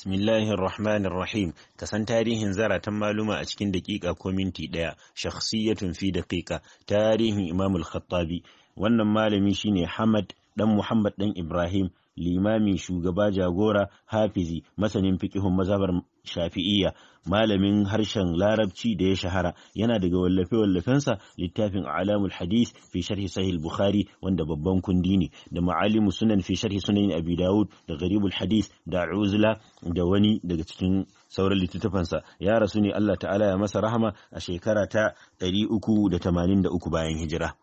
bismillahirrahmanirrahim Rahmanir Rahim ka san tarihin zaratan maluma a cikin daƙiƙa ko minti ɗaya shakhsiyatun fi daƙiƙa tarihin imamul khattabi wannan malami shine Hamad dan Muhammad ɗan Ibrahim limami shugaba jagora hafizi masanin fikihun mazhabar shafi'iyya malamin harshen larabci da ya shahara yana daga wallafe-wallafensa littafin alamul hadis fi sharhi sahih bukhari wanda babban kundi ne da ma'alimu sunan fi sharhi sunan abi dawud da gharibul hadis da uzla da wani daga cikin sauran littattafansa ya rasu ne Allah ta'ala ya masa rahama a shekara ta 383 bayan hijira